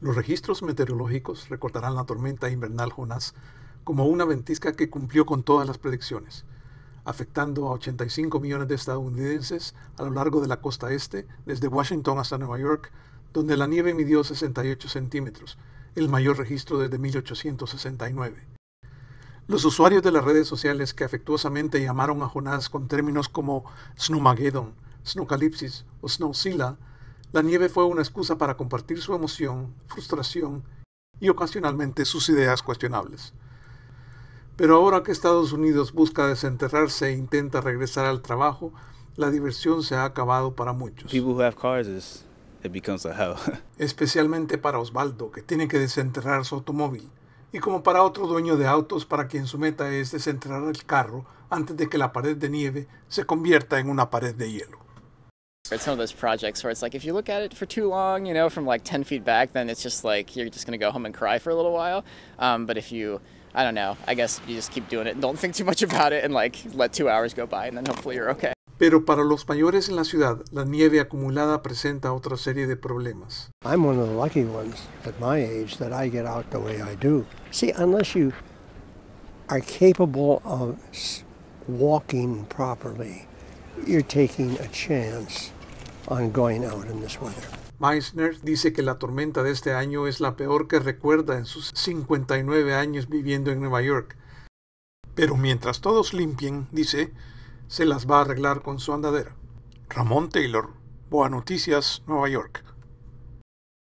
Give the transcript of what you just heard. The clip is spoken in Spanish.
Los registros meteorológicos recordarán la tormenta invernal Jonás como una ventisca que cumplió con todas las predicciones, afectando a 85 millones de estadounidenses a lo largo de la costa este, desde Washington hasta Nueva York, donde la nieve midió 68 centímetros, el mayor registro desde 1869. Los usuarios de las redes sociales que afectuosamente llamaron a Jonás con términos como Snowmageddon, Snowcalipsis o Snowzilla la nieve fue una excusa para compartir su emoción, frustración y ocasionalmente sus ideas cuestionables. Pero ahora que Estados Unidos busca desenterrarse e intenta regresar al trabajo, la diversión se ha acabado para muchos. Especialmente para Osvaldo, que tiene que desenterrar su automóvil, y como para otro dueño de autos para quien su meta es desenterrar el carro antes de que la pared de nieve se convierta en una pared de hielo. It's one of those projects where it's like if you look at it for too long, you know, from like 10 feet back, then it's just like you're just going to go home and cry for a little while. Um, but if you, I don't know, I guess you just keep doing it and don't think too much about it and like let two hours go by and then hopefully you're okay. Pero para los mayores en la ciudad, la nieve acumulada presenta otra serie de problemas. I'm one of the lucky ones at my age that I get out the way I do. See, unless you are capable of walking properly, you're taking a chance on Meissner dice que la tormenta de este año es la peor que recuerda en sus 59 años viviendo en Nueva York. Pero mientras todos limpien, dice, se las va a arreglar con su andadera. Ramón Taylor, Boa Noticias, Nueva York.